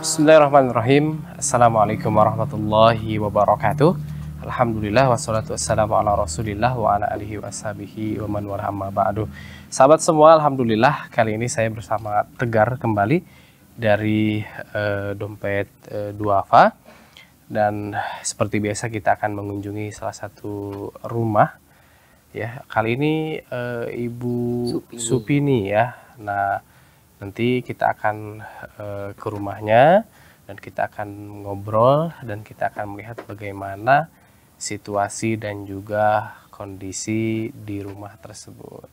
Bismillahirrahmanirrahim. Assalamualaikum warahmatullahi wabarakatuh. Alhamdulillah wassalatu wassalamu ala Rasulillah wa ala alihi washabihi wa man warhamma ba'du. Sahabat semua, alhamdulillah kali ini saya bersama Tegar kembali dari e, dompet e, Duafa dan seperti biasa kita akan mengunjungi salah satu rumah ya. Kali ini e, Ibu Supini. Supini ya. Nah, nanti kita akan e, ke rumahnya dan kita akan ngobrol dan kita akan melihat bagaimana situasi dan juga kondisi di rumah tersebut.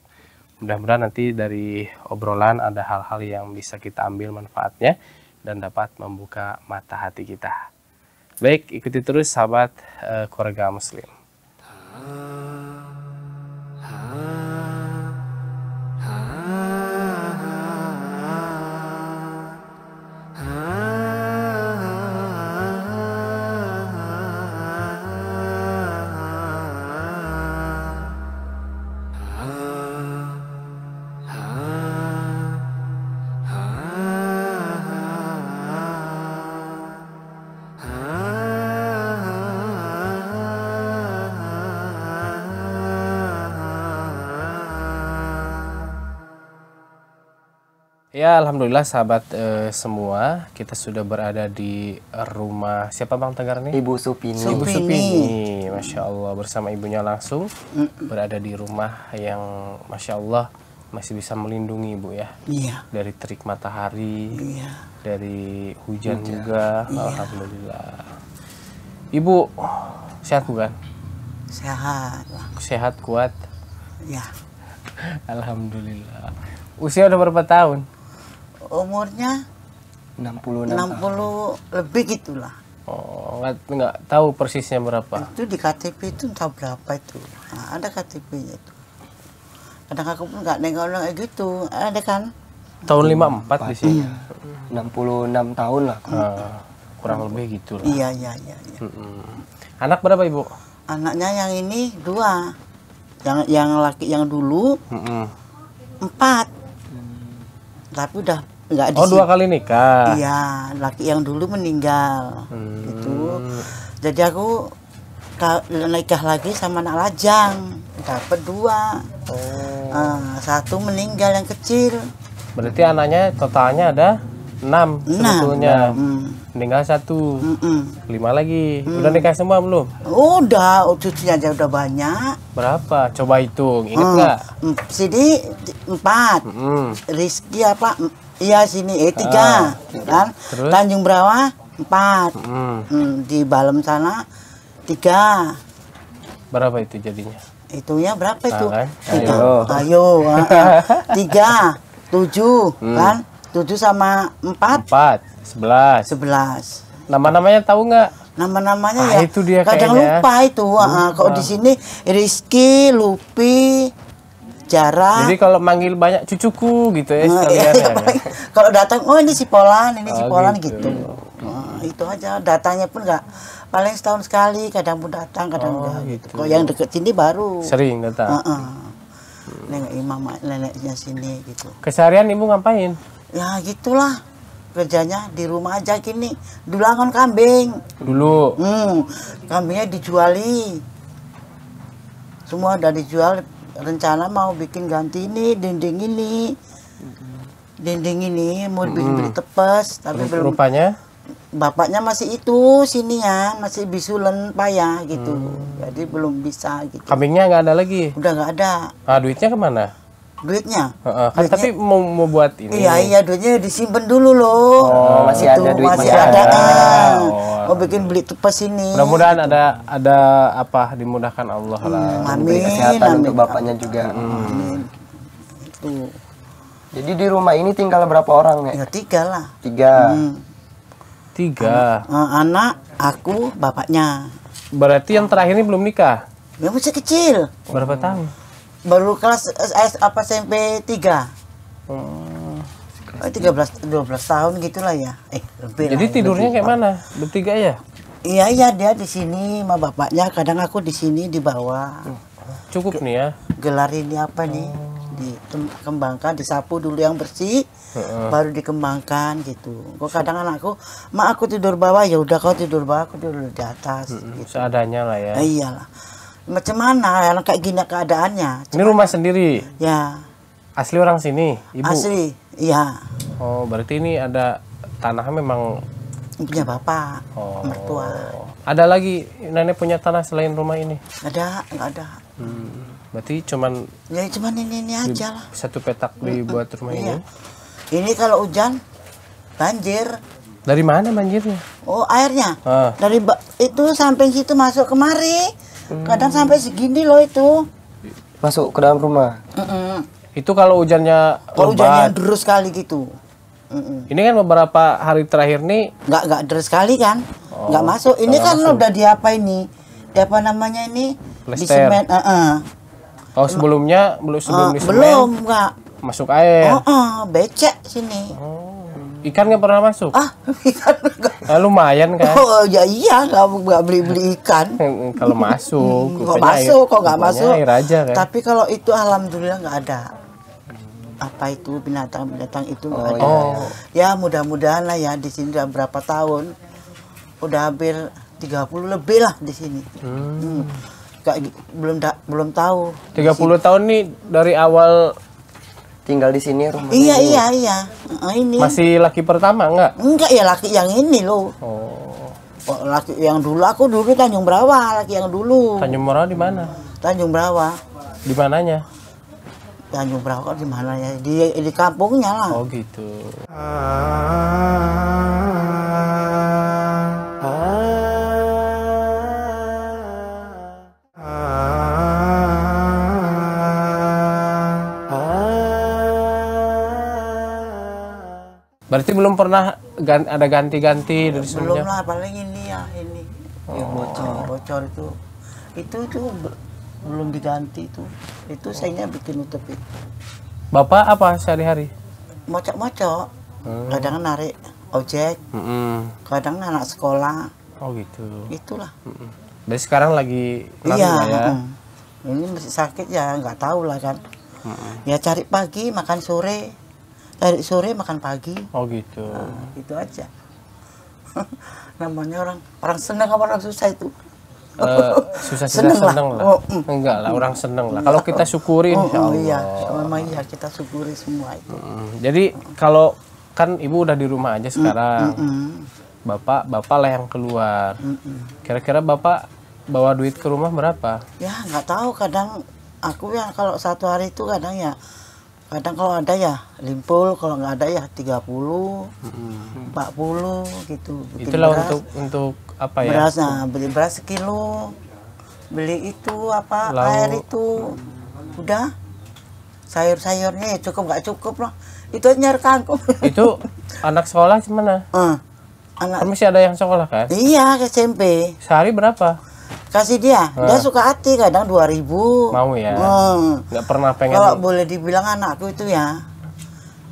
Mudah-mudahan nanti dari obrolan ada hal-hal yang bisa kita ambil manfaatnya dan dapat membuka mata hati kita. Baik, ikuti terus sahabat uh, keluarga muslim. Ah. Ya, alhamdulillah sahabat e, semua, kita sudah berada di rumah siapa Bang Tegar nih? Ibu Supini. Supini. Ibu Supini, masya Allah bersama ibunya langsung berada di rumah yang masya Allah masih bisa melindungi ibu ya. Iya. Dari terik matahari, iya. dari hujan, hujan. juga, iya. alhamdulillah. Ibu sehat bukan? Sehat. Sehat kuat. Ya. alhamdulillah. Usia udah berapa tahun? umurnya 60 60 lebih gitulah. Oh, enggak, nggak tahu persisnya berapa. Itu di KTP itu entah berapa itu. Nah, ada KTP-nya itu. Kadang aku pun enggak nengok-nengok gitu. Ada kan? Tahun 54 di sini. Iya. 66 tahun lah. Uh, kurang hmm. lebih gitu lah. Iya, iya, iya. iya. Hmm. Anak berapa, Ibu? Anaknya yang ini dua. Yang yang laki yang dulu. Hmm. Empat. Hmm. Tapi udah nggak ada Oh dua kali nikah. Iya, laki yang dulu meninggal. Hmm. Gitu. Jadi aku nikah lagi sama anak lajang. Dapat dua. Oh. Uh, satu meninggal yang kecil. Berarti anaknya totalnya ada enam, enam. sebetulnya. Hmm. Meninggal satu. Mm -mm. Lima lagi. hmm. Udah nikah semua belum? Udah, oh, cucunya aja udah banyak. Berapa? Coba hitung. ini hmm. nggak? hmm. Sidi empat. hmm. Rizky apa? Iya sini, eh tiga ah, ya kan. Terus? Tanjung Brawa empat. Hmm. Hmm, di Balem sana tiga. Berapa itu jadinya? Itunya berapa itu? Ah, kan? Tiga. Ayo. Ayo. Ah. tiga, tujuh hmm. kan? Tujuh sama empat. Empat, sebelas. Sebelas. Nama-namanya tahu nggak? nama-namanya ah, ya itu dia kadang kayaknya. lupa itu ah. hmm. ah, di sini Rizky Lupi jarang. Jadi kalau manggil banyak cucuku gitu ya nah, iya, ya. Iya, ya. kalau datang, oh ini si Polan, ini oh, si Polan gitu. gitu. Nah, itu aja datanya pun nggak paling setahun sekali, kadang pun datang, kadang oh, enggak. Gitu. Kalau yang deket sini baru. Sering datang. Uh -uh. Nenek imam neneknya sini gitu. Keseharian ibu ngapain? Ya gitulah kerjanya di rumah aja gini. Dulu kan kambing. Dulu. Hmm, kambingnya dijuali. Semua udah dijual rencana mau bikin ganti ini dinding ini dinding ini mau bikin beli tepes tapi Rupanya? belum rupanya bapaknya masih itu sini ya masih bisulen payah gitu hmm. jadi belum bisa gitu kambingnya nggak ada lagi udah nggak ada ah duitnya kemana duitnya. Uh, uh, Tapi mau mau buat ini. Iya iya duitnya disimpan dulu loh. Oh, masih gitu. ada duit masih ada. ada. Oh. Mau bikin beli tupas ini. Mudah-mudahan ada ada apa dimudahkan Allah hmm, lah. Amin. Kesehatan amin. untuk bapaknya juga. Hmm. Itu. Jadi di rumah ini tinggal berapa orang nih? Ya tiga lah. Tiga. Hmm. Tiga. Anak, eh, anak, aku, bapaknya. Berarti yang terakhir ini belum nikah? Ya masih kecil. Berapa tahun? baru kelas S, apa SMP 3 oh, 13 12 tahun gitulah ya eh lebih jadi lah, ya, tidurnya lebih kayak mana bertiga ya iya iya dia di sini sama bapaknya kadang aku di sini di bawah cukup nih ya gelar ini apa nih oh. dikembangkan disapu dulu yang bersih uh baru dikembangkan gitu kok kadang anakku mak aku tidur bawah ya udah kau tidur bawah aku tidur di atas uh -uh. gitu. seadanya lah ya iyalah macam mana kayak gini keadaannya Cuma, ini rumah sendiri ya asli orang sini ibu asli iya oh berarti ini ada tanah memang punya bapak oh. mertua ada lagi nenek punya tanah selain rumah ini ada nggak ada hmm. berarti cuman ya cuman ini ini aja lah satu petak dibuat rumah iya. ini ini kalau hujan banjir dari mana banjirnya oh airnya ah. dari itu samping situ masuk kemari hmm. kadang sampai segini loh itu masuk ke dalam rumah mm -mm. itu kalau hujannya kalau hujannya deras sekali gitu Mm-mm. Ini kan beberapa hari terakhir nih nggak nggak deras sekali kan, oh, nggak masuk. Ini kan masuk. udah diapa ini? apa namanya ini? Plester. Di semen. Uh-uh. Oh sebelumnya belum sebelum uh, di semen. Belum nggak. Masuk air. Uh-uh, becek sini. Oh. Ikan nggak pernah masuk? Ah, ikan nah, lumayan kan? Oh ya iya, nggak beli beli ikan. Hmm, kalau masuk, kok hmm, masuk, kok nggak masuk? Air aja kan? Tapi kalau itu alhamdulillah nggak ada. Apa itu binatang-binatang itu nggak oh, ada. Oh. Ya mudah-mudahan lah ya di sini udah berapa tahun, udah hampir 30 lebih lah di sini. Hmm. Hmm. Gak, belum da, belum tahu. 30 tahun nih dari awal tinggal di sini rumah iya ini. iya iya nah, ini masih laki pertama enggak enggak ya laki yang ini loh oh. oh laki yang dulu aku dulu Tanjung Brawa laki yang dulu Tanjung Brawa di mana Tanjung Brawa di mananya Tanjung Brawa di mana ya di di kampungnya lah oh gitu ah. Berarti belum pernah ganti, ada ganti-ganti dari sebelumnya? Belum lah, paling ini ya, ini. Oh. Yang bocor, bocor itu. Itu itu belum diganti itu. Itu oh. saya bikin nutup itu. Bapak apa sehari-hari? Mocok-mocok. Hmm. Kadang narik ojek. Hmm. Kadang anak sekolah. Oh gitu. Itulah. Hmm. Dari sekarang lagi Iya. Ya? Hmm. Ini masih sakit ya, nggak tahu lah kan. Hmm. Ya cari pagi, makan sore dari sore makan pagi oh gitu nah, itu aja namanya orang orang seneng apa orang susah itu Uh, eh, susah seneng, seneng lah, lah. Oh, mm. enggak lah orang seneng lah mm. kalau kita syukuri oh, ya oh, iya sama iya kita syukuri semua itu mm. jadi kalau kan ibu udah di rumah aja mm, sekarang mm -mm. bapak bapak lah yang keluar kira-kira mm -mm. bapak bawa duit ke rumah berapa ya nggak tahu kadang aku yang kalau satu hari itu kadang ya kadang kalau ada ya limpul kalau nggak ada ya 30 hmm. 40 gitu bikin itulah beras. untuk untuk apa ya beras nah beli beras sekilo beli itu apa Lalu, air itu hmm. udah sayur-sayurnya ya cukup nggak cukup loh itu nyari kangkung itu anak sekolah gimana uh, anak kamu masih ada yang sekolah kan iya ke SMP sehari berapa kasih dia nah. dia ah. suka hati kadang 2000 mau ya hmm. nggak pernah pengen kalau boleh dibilang anakku itu ya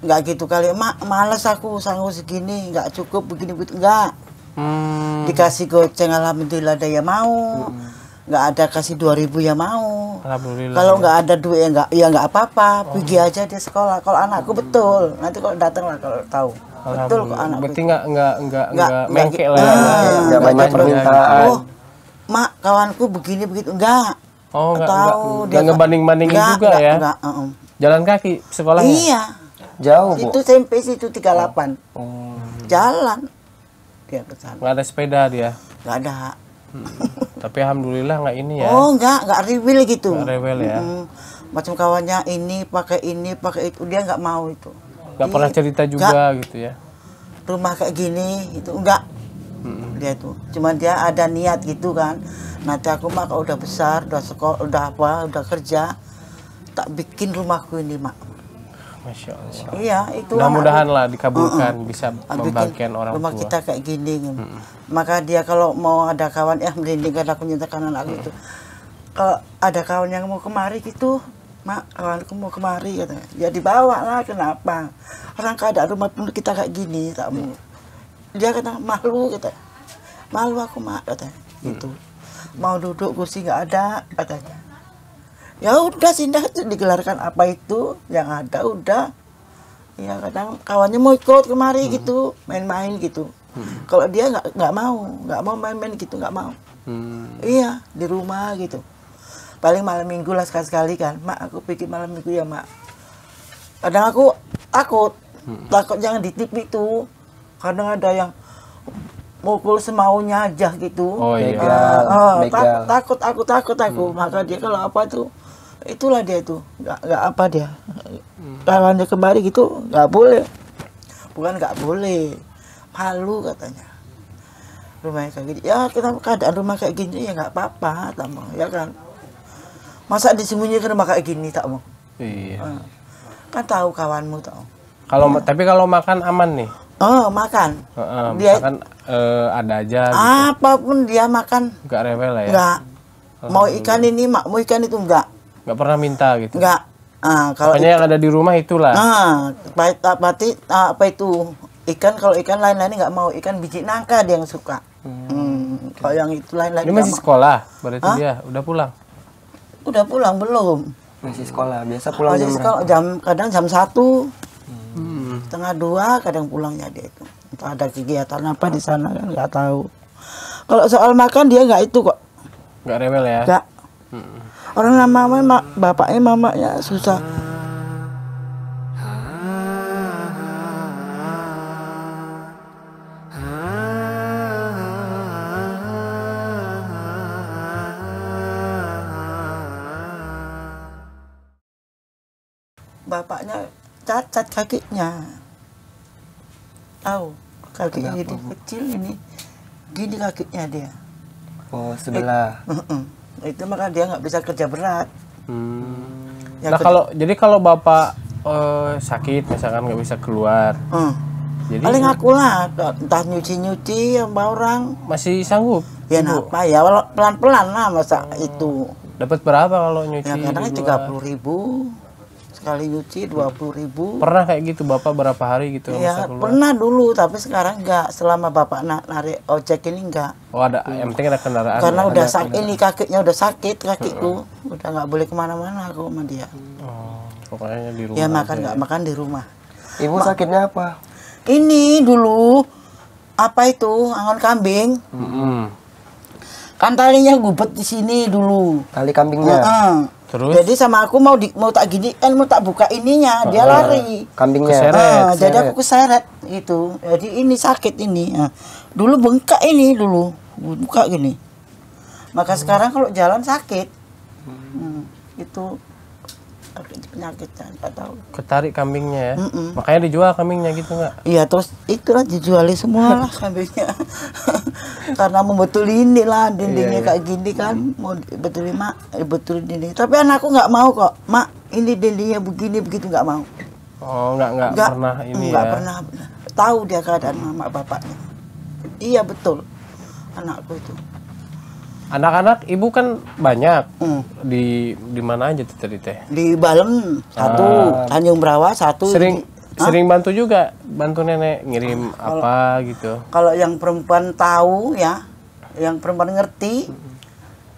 nggak gitu kali mak males aku sanggup segini nggak cukup begini begitu nggak hmm. dikasih goceng alhamdulillah ada yang mau hmm. nggak ada kasih 2000 ya mau kalau nggak ada duit ya nggak ya nggak apa-apa oh. pergi aja dia sekolah kalau anakku hmm. betul nanti kalau datang lah kalau tahu betul kok anak berarti nggak nggak nggak nggak mengke gitu. lah ya? ah. nggak banyak permintaan oh kawanku begini begitu enggak oh enggak tahu enggak, dia enggak ngebanding-bandingin juga enggak, ya enggak, enggak, uh, uh-uh. uh. jalan kaki sekolah. Ya? iya jauh itu SMP situ 38 oh. jalan dia ke sana Enggak ada sepeda dia Enggak ada hmm. tapi alhamdulillah enggak ini ya oh enggak, enggak rewel gitu Enggak rewel ya hmm. macam kawannya ini pakai ini pakai itu dia enggak mau itu Enggak pernah iya. cerita juga enggak. gitu ya rumah kayak gini itu enggak hmm. dia itu cuman dia ada niat gitu kan nanti aku mah kalau udah besar udah sekolah udah apa udah kerja tak bikin rumahku ini mak Masya Allah. Iya, itu. Mudah-mudahan lah dikabulkan uh bisa membagikan orang rumah tua. kita kayak gini. Uh Maka dia kalau mau ada kawan ya eh, merinding karena aku nyatakan anak aku tuh. itu. Kalau ada kawan yang mau kemari gitu, mak kawanku mau kemari katanya. Ya dibawa lah kenapa? Orang keadaan rumah pun kita kayak gini, tak mau. hmm dia kata malu kata malu aku mak kata gitu hmm. mau duduk kursi nggak ada katanya ya udah sindah itu digelarkan apa itu yang ada udah ya kadang kawannya mau ikut kemari hmm. gitu main-main gitu hmm. kalau dia nggak nggak mau nggak mau main-main gitu nggak mau hmm. iya di rumah gitu paling malam minggu lah sekali sekali kan mak aku pikir malam minggu ya mak kadang aku takut hmm. takut jangan di tip itu kadang ada yang mukul semaunya aja gitu. Oh iya. Uh, Begal. Ah, tak, takut aku takut aku. Hmm. Maka dia kalau apa itu itulah dia itu nggak nggak apa dia hmm. kalau dia kembali gitu nggak boleh bukan nggak boleh malu katanya rumah kayak gini ya kita keadaan rumah kayak gini ya nggak apa-apa tak ya kan masa disembunyikan rumah kayak gini tak mau iya. Ah. kan tahu kawanmu tau kalau ya. tapi kalau makan aman nih Oh makan. Uh, dia makan uh, eh, ada aja. Gitu. Apapun dia makan. Gak rewel ya. Gak. Mau ikan ini mau ikan itu enggak. Gak pernah minta gitu. Gak. Ah, kalau Pokoknya yang ada di rumah itulah. Ah, ah berarti ah, apa itu ikan kalau ikan lain-lain nggak mau ikan biji nangka dia yang suka. Hmm. hmm. Kalau yang itu lain-lain. Ini masih sekolah berarti Hah? dia udah pulang. Udah pulang belum? Masih sekolah biasa pulang masih jam sekolah, jam kadang jam satu hmm. setengah dua kadang pulangnya dia itu entah ada kegiatan apa di sana kan nggak tahu kalau soal makan dia nggak itu kok nggak rewel ya nggak hmm. orang namanya bapaknya mamanya susah hmm cacat kakinya tahu kaki Kenapa, ini bu? kecil ini gini kakinya dia oh sebelah Eh, itu maka dia nggak bisa kerja berat hmm. nah kalau jadi kalau bapak uh, sakit misalkan nggak bisa keluar Hmm. jadi paling aku lah entah nyuci nyuci sama orang masih sanggup ya apa ya pelan pelan lah masa hmm. itu dapat berapa kalau ya, nyuci ya kadang kan tiga puluh ribu sekali nyuci dua puluh ribu pernah kayak gitu bapak berapa hari gitu ya pernah dulu tapi sekarang enggak selama bapak na narik ojek ini enggak oh ada hmm. yang penting ada kendaraan karena ada, udah sakit ini kakinya udah sakit kakiku hmm. udah nggak boleh kemana-mana aku sama dia oh, pokoknya di rumah ya makan enggak ya. makan di rumah ibu Ma sakitnya apa ini dulu apa itu angon kambing mm -hmm. kan talinya gubet di sini dulu tali kambingnya uh -uh Terus? Jadi sama aku mau di, mau tak gini, giniin, mau tak buka ininya, dia ah, lari. Kambingnya. Keseret, nah, jadi aku keseret itu. Jadi ini sakit ini. Nah, dulu bengkak ini dulu, buka gini. Maka hmm. sekarang kalau jalan sakit. Hmm, itu penyakit nggak tahu ketarik kambingnya ya Mm-mm. makanya dijual kambingnya gitu nggak iya terus itulah dijualin semua lah kambingnya karena mau ini lah iya, dindingnya yeah, kayak gini kan hmm. mau betul mak eh, betul dinding tapi anakku nggak mau kok mak ini dindingnya begini begitu nggak mau oh nggak nggak pernah ini nggak ya. pernah tahu dia keadaan mama bapaknya iya betul anakku itu anak-anak ibu kan banyak hmm. di di mana aja teh di Balem satu ah. Tanjung Brawa satu sering sering bantu juga bantu nenek ngirim kalau, apa gitu kalau yang perempuan tahu ya yang perempuan ngerti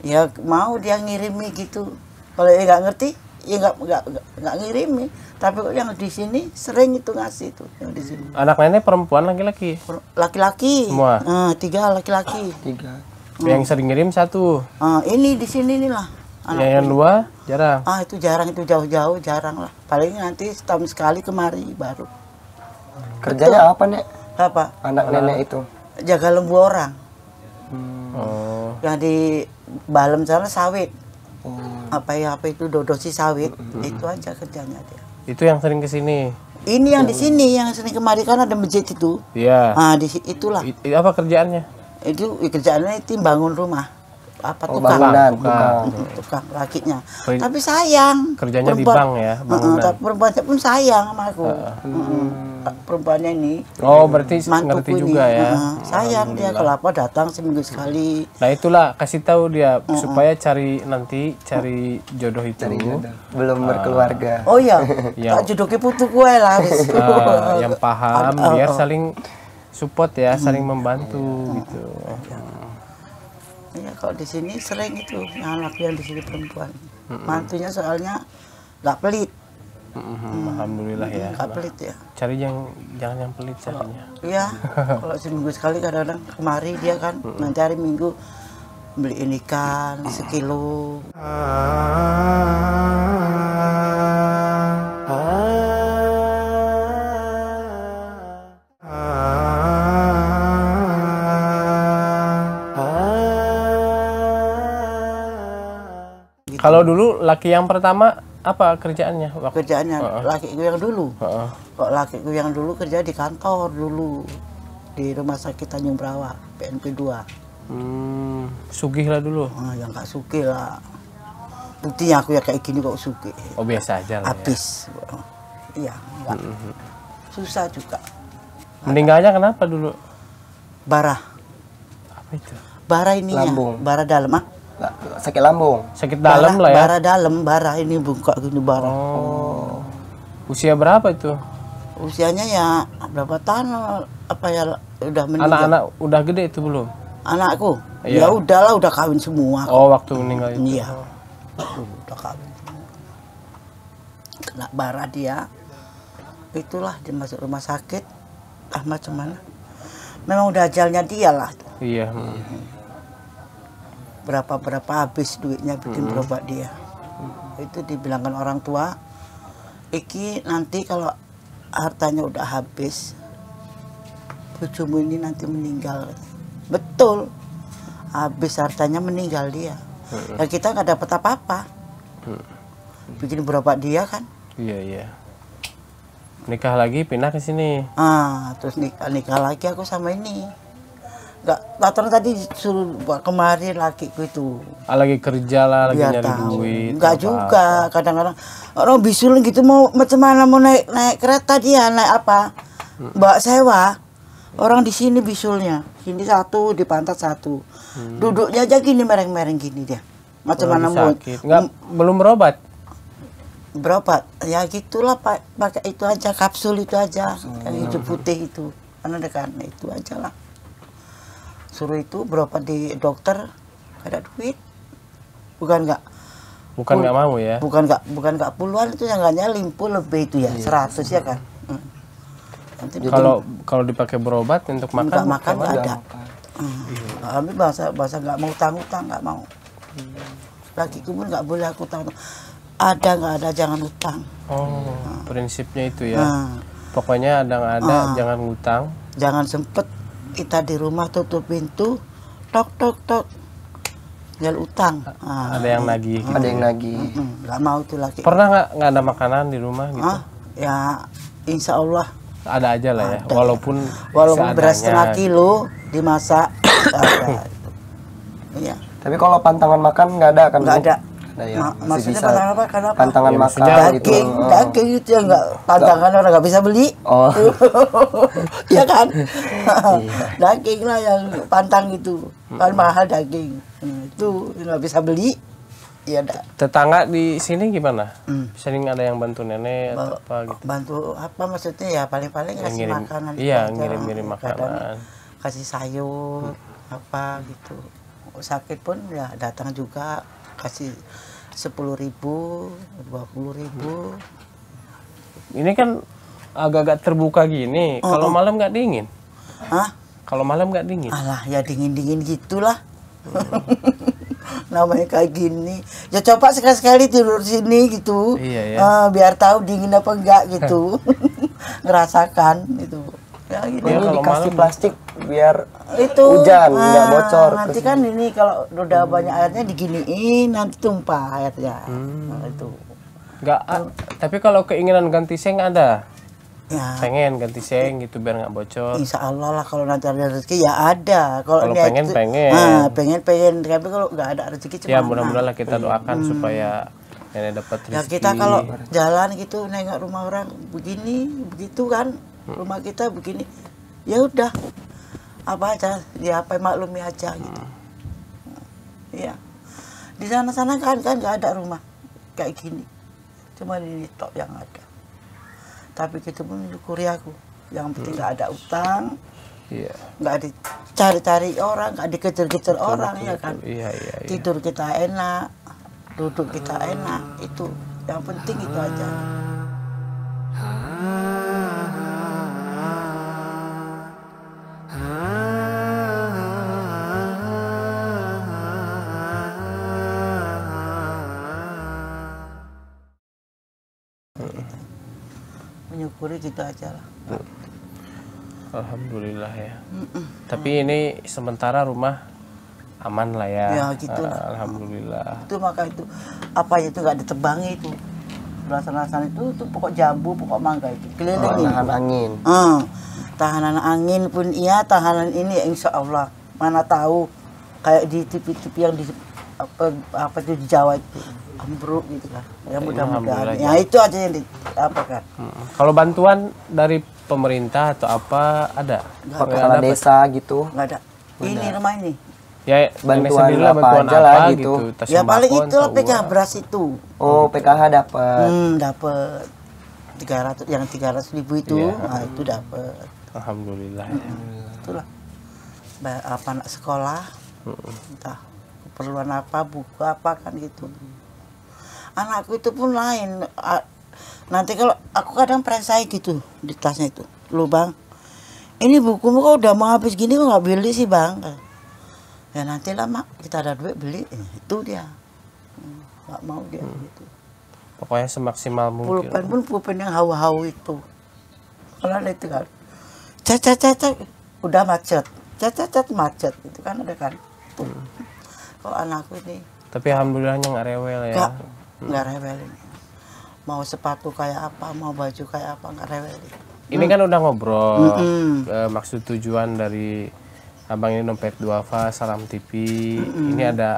ya mau dia ngirimi gitu kalau yang nggak ngerti ya nggak nggak nggak ngirimi tapi yang di sini sering itu ngasih itu yang di sini anak nenek perempuan laki-laki laki-laki semua uh, tiga laki-laki tiga mm. yang sering ngirim satu uh, ini di sini nih lah Anak ya, yang, yang dua jarang. Ah itu jarang itu jauh-jauh jarang lah. Paling nanti setahun sekali kemari baru. Kerjanya itu, apa nih Apa? Anak nenek itu. Jaga lembu orang. Hmm. Oh. Yang di Balem sana sawit. Oh. Apa ya apa itu dodosi sawit hmm. itu aja kerjanya dia. Itu yang sering kesini. Ini yang, hmm. di sini yang sering kemari kan ada masjid itu. Iya. Ah di itulah. lah. apa kerjaannya? Itu ya, kerjaannya itu bangun rumah apa oh, tukang bangunan, tukang, ah. tukang, tukang rakitnya. tapi sayang. Kerjanya perempuan, di bank ya. Bangunan. Uh, perempuan perempuannya pun sayang sama aku. Uh, uh, Perempuannya ini. Oh, berarti ngerti ini. juga ya. Uh, sayang dia kelapa datang seminggu sekali. Nah, itulah kasih tahu dia uh, supaya cari nanti cari jodoh itu. Cari jodoh. Belum uh, berkeluarga. Oh iya. Ya. tak jodohnya putu gue lah. Uh, yang paham uh, uh, biar saling support ya, saling hmm. membantu iya, gitu. Iya ya kalau di sini sering itu laki yang di sini perempuan mm -hmm. mantunya soalnya nggak pelit mm -hmm. alhamdulillah ya nggak pelit ya cari yang jangan yang pelit carinya iya kalau seminggu sekali kadang-kadang kemari dia kan mm -hmm. Nah, mencari minggu beli ini kan sekilo ah, Kalau dulu laki yang pertama apa kerjaannya? Waktu? Kerjaannya uh -uh. laki gue yang dulu. Uh -uh. Kok laki gue yang dulu kerja di kantor dulu di rumah sakit Tanjung Brawa PNP 2. Hmm, sugih lah dulu. Nah, yang gak sugih lah. Nanti aku ya kayak gini kok sugih. Oh biasa aja lah. Ya. Habis. Iya, Mm -hmm. Susah juga. Meninggalnya kenapa dulu? Bara. Apa itu? Bara ini ya, bara dalam ah sakit lambung sakit dalam bara, lah ya bara dalam bara ini buka gini bara oh. usia berapa itu usianya ya berapa tahun apa ya udah meninggal anak-anak udah gede itu belum anakku iya. ya udahlah udah kawin semua oh waktu meninggal itu iya udah kawin kena bara dia itulah dimasuk rumah sakit ah macam mana memang udah ajalnya dia lah iya hmm berapa berapa habis duitnya bikin hmm. berobat dia hmm. itu dibilangkan orang tua iki nanti kalau hartanya udah habis bujumu ini nanti meninggal betul habis hartanya meninggal dia hmm. ya kita nggak dapat apa-apa hmm. bikin berobat dia kan iya iya nikah lagi pindah ke sini ah terus nikah nikah lagi aku sama ini gak latar tadi suruh kemari lakiku itu ah, lagi kerja lah lagi Biar nyari tahu. duit nggak juga kadang-kadang orang bisul gitu mau macam mana mau naik naik kereta dia naik apa hmm. mbak sewa orang di sini bisulnya sini satu di pantat satu hmm. duduknya aja gini mereng-mereng gini dia macam mana mau nggak belum berobat berobat ya gitulah pak pakai itu aja kapsul itu aja kapsul. yang hmm. hijau putih itu karena dekat itu aja lah suruh itu berapa di dokter gak ada duit bukan nggak bukan nggak mau ya bukan nggak bukan nggak puluhan itu yang nggaknya limpu lebih itu ya iya. seratus yeah. ya kan hmm. kalau kalau dipakai berobat untuk makan nggak makan nggak ada kami iya. ah, hmm. bahasa bahasa nggak mau utang utang nggak mau hmm. lagi pun nggak boleh aku utang ada nggak ada jangan utang oh hmm. prinsipnya itu ya hmm. pokoknya ada nggak ada hmm. jangan utang jangan sempet kita di rumah tutup pintu tok tok tok jual utang ah, ada yang gitu. nagih gitu. ada yang ya? nagih nggak mau tuh lagi pernah nggak nggak ada makanan di rumah gitu ah, ya insya Allah ada aja lah ya ada. Ya. walaupun walaupun beras setengah kilo dimasak ada. iya tapi kalau pantangan makan nggak ada kan nggak ada ada nah, iya. Ma masih maksudnya bisa pantangan apa pantangan ya, makan gitu. daging gitu. Oh. daging itu yang nggak pantangan orang nggak bisa beli oh ya kan iya. daging lah yang pantang itu kan mahal daging nah, itu nggak bisa beli Iya, Tetangga di sini gimana? Hmm. Sering ada yang bantu nenek ba atau apa gitu? Bantu apa maksudnya ya? Paling-paling kasih ngirim, makanan. Iya, gitu ngirim-ngirim makanan. Kasih sayur, hmm. apa gitu. Sakit pun ya datang juga kasih sepuluh ribu dua puluh ribu ini kan agak-agak terbuka gini oh, kalau oh. malam nggak dingin Hah? kalau malam nggak dingin alah ya dingin dingin gitulah hmm. namanya kayak gini ya coba sekali-sekali tidur sini gitu iya, iya. Uh, biar tahu dingin apa enggak gitu ngerasakan itu Ya, gitu. dikasih malam, plastik biar itu hujan nah, nggak bocor. Nanti kan ini kalau udah hmm. banyak airnya diginiin nanti tumpah airnya. Hmm. Nah, itu. uh, tapi kalau keinginan ganti seng ada. Ya. pengen ganti seng gitu biar nggak bocor insya Allah lah kalau nanti ada rezeki ya ada kalau pengen itu, pengen nah, pengen pengen tapi kalau nggak ada rezeki cuma ya mudah-mudahan lah kita iya. doakan hmm. supaya nenek dapat rezeki ya kita kalau jalan gitu nengok rumah orang begini begitu kan rumah kita begini ya udah apa aja ya apa maklumi aja gitu ya di sana sana kan kan nggak ada rumah kayak gini cuma ini top yang ada tapi kita gitu pun syukuri aku yang penting nggak ada utang iya. nggak yeah. dicari-cari orang nggak dikejar-kejar orang ya kan iya, iya, iya. tidur kita enak duduk kita enak itu yang penting itu aja Jadi gitu aja lah. Alhamdulillah ya. Mm -mm. Tapi ini sementara rumah aman lah ya. Ya gitu Alhamdulillah. Itu maka itu apa itu nggak ditebangi itu. Belasan-belasan itu tuh pokok jambu, pokok mangga itu keliling. Oh, Tahanan angin. Mm. Tahanan angin pun iya, tahanan ini ya, insya Allah. Mana tahu kayak di tipi-tipi yang di apa, apa itu di Jawa itu ambruk gitu lah. Ya iya, mudah-mudahan. Ya itu aja yang di apa kan. Hmm. Kalau bantuan dari pemerintah atau apa ada? Kepala desa gitu. Enggak ada. Ini rumah ini. Ya, ya bantuan sendiri apa, bantuan aja lah gitu. gitu. Ya paling itu PKH beras itu. Oh, gitu. PKH dapat. Hmm, dapat. 300 yang 300 ribu itu, ya. nah, itu dapat. Alhamdulillah. Hmm. Itulah. Apa anak sekolah. Hmm. Entah keperluan apa, buku apa kan gitu. Hmm anakku itu pun lain nanti kalau aku kadang perasai gitu di tasnya itu lubang ini bukumu kok udah mau habis gini kok nggak beli sih bang ya nanti lama kita ada duit beli eh, itu dia hmm, nggak mau dia hmm. gitu pokoknya semaksimal mungkin pulpen pun pulpen yang hau-hau itu kalau ada itu kan cacat caca udah macet cacat cet macet itu kan ada kan hmm. kalau anakku ini tapi alhamdulillahnya nggak rewel ya gak nggak hmm. ini mau sepatu kayak apa mau baju kayak apa nggak rewel ini hmm. kan udah ngobrol mm -hmm. E, maksud tujuan dari abang ini dompet duafa salam tv mm -hmm. ini ada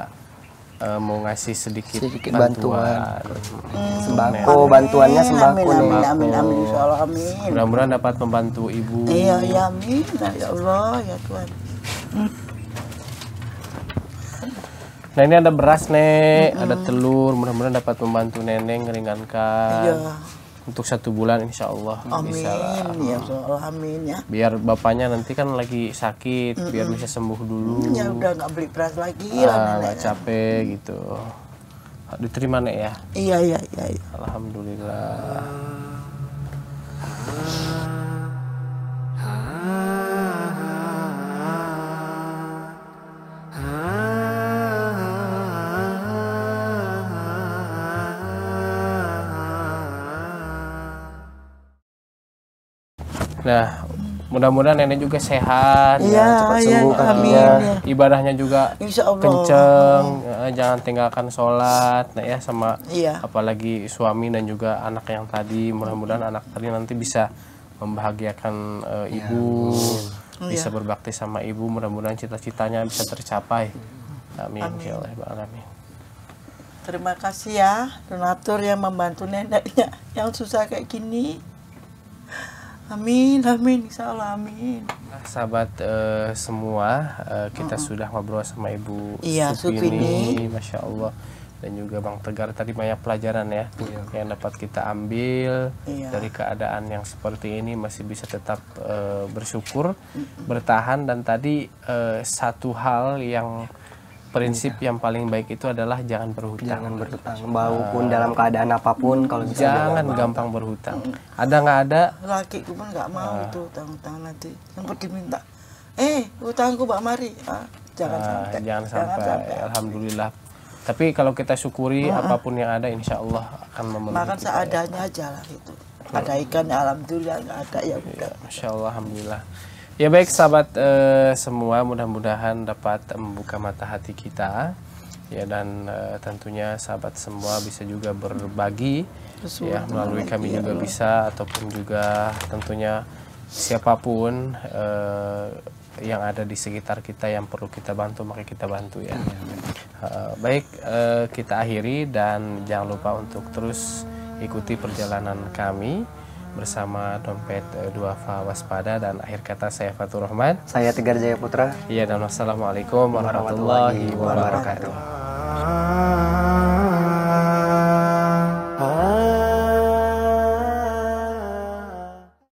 e, mau ngasih sedikit, sedikit bantuan, bantuan. sembako amin. bantuannya sembako amin amin amin, amin, insya Allah amin mudah-mudahan dapat membantu ibu iya iya amin ya Allah ya Tuhan Nah ini ada beras nek, -hmm. ada telur. Mudah-mudahan dapat membantu nenek meringankan. Iya. Untuk satu bulan insya Allah. Amin. Bisa lah. Ya Allah, amin ya. Biar bapaknya nanti kan lagi sakit, mm mm biar bisa sembuh dulu. Ya udah gak beli beras lagi ah, lah. Gak ya. capek gitu. Diterima nek ya. iya iya. iya. iya. Alhamdulillah. Nah, mudah-mudahan nenek juga sehat, iya, ya, cepat iya, sembuh ya, ya. ibadahnya juga kenceng, ya, jangan tinggalkan sholat, nah ya sama ya. apalagi suami dan juga anak yang tadi, mudah-mudahan anak tadi nanti bisa membahagiakan uh, ibu, ya. bisa berbakti sama ibu, mudah-mudahan cita-citanya bisa tercapai. Amin. Ya, amin. Terima kasih ya donatur yang membantu neneknya yang susah kayak gini. Amin, amin, insya Allah, amin. Nah, sahabat uh, semua, uh, kita mm -mm. sudah ngobrol sama Ibu iya, Supini, Supini, masya Allah, dan juga Bang Tegar tadi banyak pelajaran ya iya. yang dapat kita ambil iya. dari keadaan yang seperti ini masih bisa tetap uh, bersyukur, mm -mm. bertahan dan tadi uh, satu hal yang prinsip ya. yang paling baik itu adalah jangan berhutang. Jangan berhutang, walaupun uh, dalam keadaan apapun kalau bisa jangan gampang berhutang. Ada nggak ada? Laki gue pun nggak mau ah. uh, itu utang-utang nanti. Yang pergi minta, eh utangku Mbak Mari. Ah, jangan, uh, sampai. jangan sampai. Jangan sampai. Alhamdulillah. Tapi kalau kita syukuri uh -huh. apapun yang ada, insya Allah akan memenuhi. Makan ya. seadanya aja lah itu. Ada ikan, ya, alhamdulillah. Nggak ada ya Insya Allah, alhamdulillah. Ya baik sahabat eh, semua mudah-mudahan dapat membuka mata hati kita ya dan eh, tentunya sahabat semua bisa juga berbagi Sesuai ya melalui kami juga bisa ataupun juga tentunya siapapun eh, yang ada di sekitar kita yang perlu kita bantu maka kita bantu ya. Eh, baik eh, kita akhiri dan jangan lupa untuk terus ikuti perjalanan kami bersama dompet eh, dua duafa waspada dan akhir kata saya Fatur Rahman. Saya Tegar Jaya Putra. Iya dan wassalamualaikum warahmatullahi, wabarakatuh. wabarakatuh.